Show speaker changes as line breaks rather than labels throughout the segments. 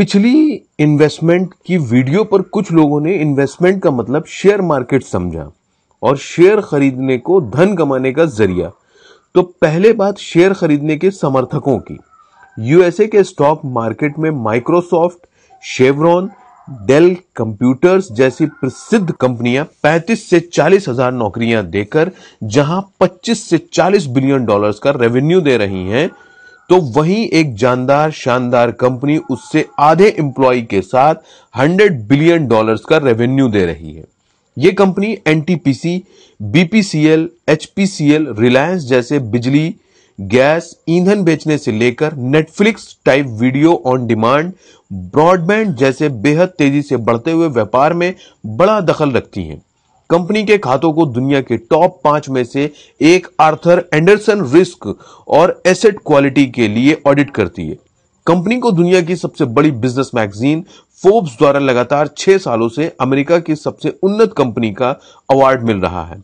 पिछली इन्वेस्टमेंट की वीडियो पर कुछ लोगों ने इन्वेस्टमेंट का मतलब शेयर मार्केट समझा और शेयर खरीदने को धन कमाने का जरिया तो पहले बात शेयर खरीदने के समर्थकों की यूएसए के स्टॉक मार्केट में माइक्रोसॉफ्ट शेवरॉन डेल कंप्यूटर्स जैसी प्रसिद्ध कंपनियां 35 से 40 हजार नौकरियां देकर जहां 25 से 40 बिलियन डॉलर्स का रेवेन्यू दे रही हैं तो वहीं एक जानदार शानदार कंपनी उससे आधे एम्प्लॉय के साथ 100 बिलियन डॉलर्स का रेवेन्यू दे रही है ये company NTPC BPCL HPCL Reliance जैसे बिजली गैस ईंधन बेचने से लेकर Netflix type video on demand broadband जैसे बेहद तेजी से बढ़ते हुए व्यापार में बड़ा दखल रखती हैं कंपनी के खातों को दुनिया के टॉप पांच में से एक आर्थर एंडरसन रिस्क और एसेट क्वालिटी के लिए ऑडिट करती है कंपनी को दुनिया की सबसे बड़ी बिजनेस मैगजीन फोर्ब्स द्वारा लगातार छह सालों से अमेरिका की सबसे उन्नत कंपनी का अवार्ड मिल रहा है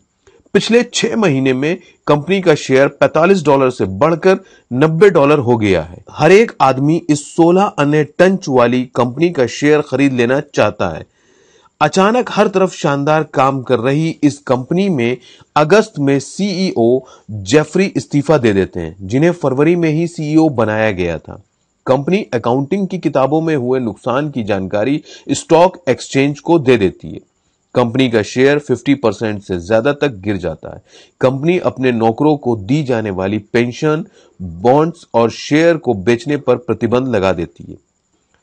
पिछले छह महीने में कंपनी का शेयर 45 डॉलर से बढ़कर 90 डॉलर हो गया है हर एक आदमी इस 16 अन्य टंच वाली कंपनी का शेयर खरीद लेना चाहता है अचानक हर तरफ शानदार काम कर रही इस कंपनी में अगस्त में सीईओ जेफरी e इस्तीफा दे देते हैं जिन्हें फरवरी में ही सीईओ e बनाया गया था कंपनी अकाउंटिंग की किताबों में हुए नुकसान की जानकारी स्टॉक एक्सचेंज को दे देती है कंपनी का शेयर 50 परसेंट से ज्यादा तक गिर जाता है कंपनी अपने नौकरों को दी जाने वाली पेंशन बॉन्ड्स और शेयर को बेचने पर प्रतिबंध लगा देती है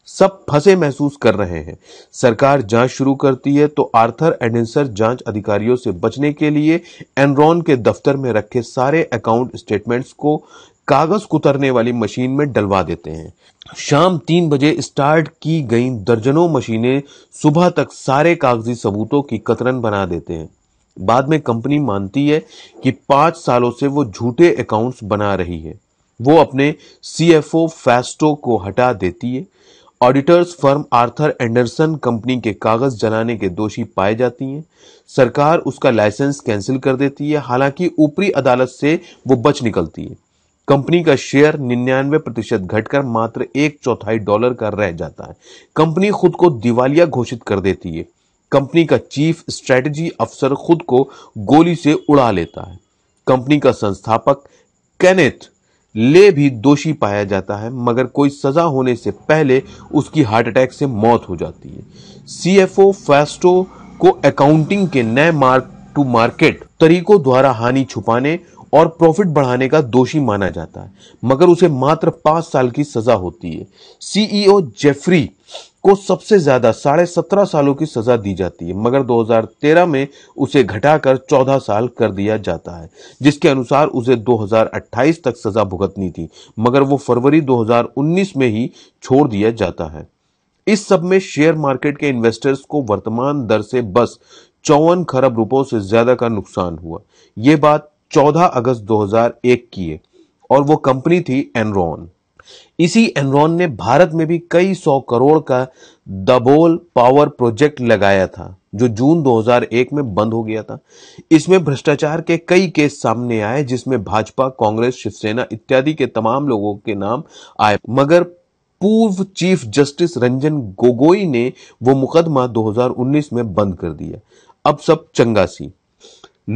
सब फंसे महसूस कर रहे हैं सरकार जांच शुरू करती है तो आर्थर एडेंसर जांच अधिकारियों से बचने के लिए एनरॉन के दफ्तर में रखे सारे अकाउंट स्टेटमेंट्स को कागज कुतरने वाली मशीन में डलवा देते हैं शाम तीन बजे स्टार्ट की गई दर्जनों मशीनें सुबह तक सारे कागजी सबूतों की कतरन बना देते हैं बाद में कंपनी मानती है कि पांच सालों से वो झूठे अकाउंट्स बना रही है वो अपने सीएफओ फैस्टो को हटा देती है auditors firm Arthur Andersen company के कागज जलाने के दोषी पाए जाती हैं सरकार उसका लाइसेंस कैंसिल कर देती है हालांकि ऊपरी अदालत से वो बच निकलती है कंपनी का शेयर निन्यानवे प्रतिशत घटकर मात्र एक चौथाई डॉलर का रह जाता है कंपनी खुद को दिवालिया घोषित कर देती है कंपनी का चीफ स्ट्रेटजी अफसर खुद को गोली से उड़ा लेता है कंपनी का संस्थापक कैनेथ ले भी दोषी पाया जाता है मगर कोई सजा होने से पहले उसकी हार्ट अटैक से मौत हो जाती है सीएफओ फैस्टो को अकाउंटिंग के नए मार्क टू मार्केट तरीकों द्वारा हानि छुपाने और प्रॉफिट बढ़ाने का दोषी माना जाता है मगर उसे मात्र पांच साल की सजा होती है सीईओ जेफरी e को सबसे ज्यादा साढ़े सत्रह सालों की सजा दी जाती है मगर 2013 में उसे घटाकर 14 साल कर दिया जाता है जिसके अनुसार उसे 2028 तक सजा भुगतनी थी मगर वो फरवरी 2019 में ही छोड़ दिया जाता है इस सब में शेयर मार्केट के इन्वेस्टर्स को वर्तमान दर से बस चौवन खरब रुपयों से ज्यादा का नुकसान हुआ ये बात 14 अगस्त 2001 की है और वो कंपनी थी एनरॉन इसी एनरॉन ने भारत में भी कई सौ करोड़ का दबोल पावर प्रोजेक्ट लगाया था जो जून 2001 में बंद हो गया था इसमें भ्रष्टाचार के कई केस सामने आए जिसमें भाजपा कांग्रेस शिवसेना इत्यादि के तमाम लोगों के नाम आए मगर पूर्व चीफ जस्टिस रंजन गोगोई ने वो मुकदमा 2019 में बंद कर दिया अब सब चंगा सी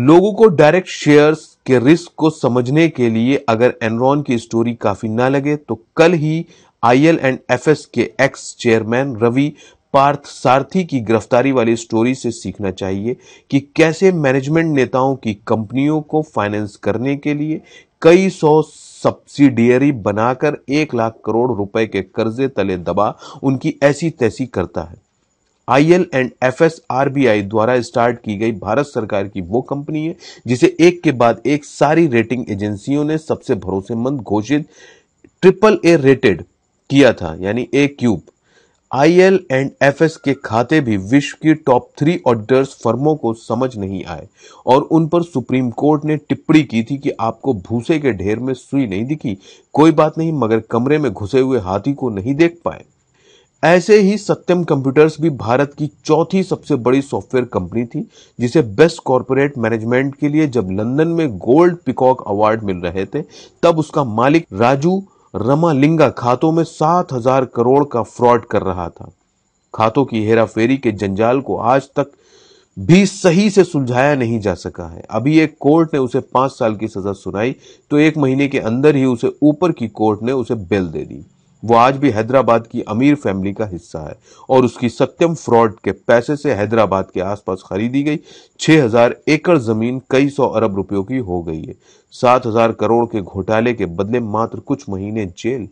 लोगों को डायरेक्ट शेयर्स कि रिस्क को समझने के लिए अगर एनरॉन की स्टोरी काफी ना लगे तो कल ही आईएल एंड एफएस के एक्स चेयरमैन रवि पार्थ सारथी की गिरफ्तारी वाली स्टोरी से सीखना चाहिए कि कैसे मैनेजमेंट नेताओं की कंपनियों को फाइनेंस करने के लिए कई सौ सब्सिडियरी बनाकर एक लाख करोड़ रुपए के कर्जे तले दबा उनकी ऐसी तैसी करता है आईएल एंड एफ एस आई द्वारा स्टार्ट की गई भारत सरकार की वो कंपनी है जिसे एक के बाद एक सारी रेटिंग एजेंसियों ने सबसे भरोसेमंद घोषित ट्रिपल ए रेटेड किया था यानी A cube L and S के खाते भी विश्व की टॉप थ्री ऑडिटर्स फर्मों को समझ नहीं आए और उन पर सुप्रीम कोर्ट ने टिप्पणी की थी कि आपको भूसे के ढेर में सुई नहीं दिखी कोई बात नहीं मगर कमरे में घुसे हुए हाथी को नहीं देख पाए ऐसे ही सत्यम कंप्यूटर्स भी भारत की चौथी सबसे बड़ी सॉफ्टवेयर कंपनी थी जिसे बेस्ट कॉरपोरेट मैनेजमेंट के लिए जब लंदन में गोल्ड पिकॉक अवार्ड मिल रहे थे तब उसका मालिक राजू रमालिंगा खातों में सात हजार करोड़ का फ्रॉड कर रहा था खातों की हेराफेरी के जंजाल को आज तक भी सही से सुलझाया नहीं जा सका है अभी एक कोर्ट ने उसे पांच साल की सजा सुनाई तो एक महीने के अंदर ही उसे ऊपर की कोर्ट ने उसे बेल दे दी वो आज भी हैदराबाद की अमीर फैमिली का हिस्सा है और उसकी सत्यम फ्रॉड के पैसे से हैदराबाद के आसपास खरीदी गई 6000 एकड़ जमीन कई सौ अरब रुपयों की हो गई है 7000 करोड़ के घोटाले के बदले मात्र कुछ महीने जेल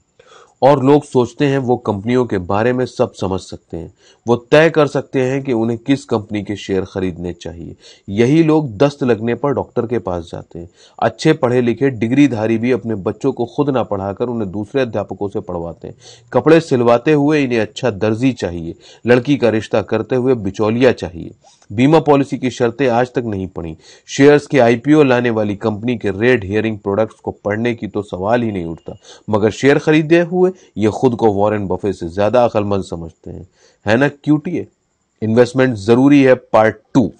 और लोग सोचते हैं वो कंपनियों के बारे में सब समझ सकते हैं वो तय कर सकते हैं कि उन्हें किस कंपनी के शेयर खरीदने चाहिए यही लोग दस्त लगने पर डॉक्टर के पास जाते हैं अच्छे पढ़े लिखे डिग्रीधारी भी अपने बच्चों को खुद ना पढ़ाकर उन्हें दूसरे अध्यापकों से पढ़वाते हैं कपड़े सिलवाते हुए इन्हें अच्छा दर्जी चाहिए लड़की का रिश्ता करते हुए बिचौलिया चाहिए बीमा पॉलिसी की शर्तें आज तक नहीं पड़ी शेयर्स के आईपीओ लाने वाली कंपनी के रेड हेयरिंग प्रोडक्ट्स को पढ़ने की तो सवाल ही नहीं उठता मगर शेयर खरीदे हुए ये खुद को वॉरेन बफे से ज्यादा अकलमंद समझते हैं है ना क्यूटी इन्वेस्टमेंट जरूरी है पार्ट टू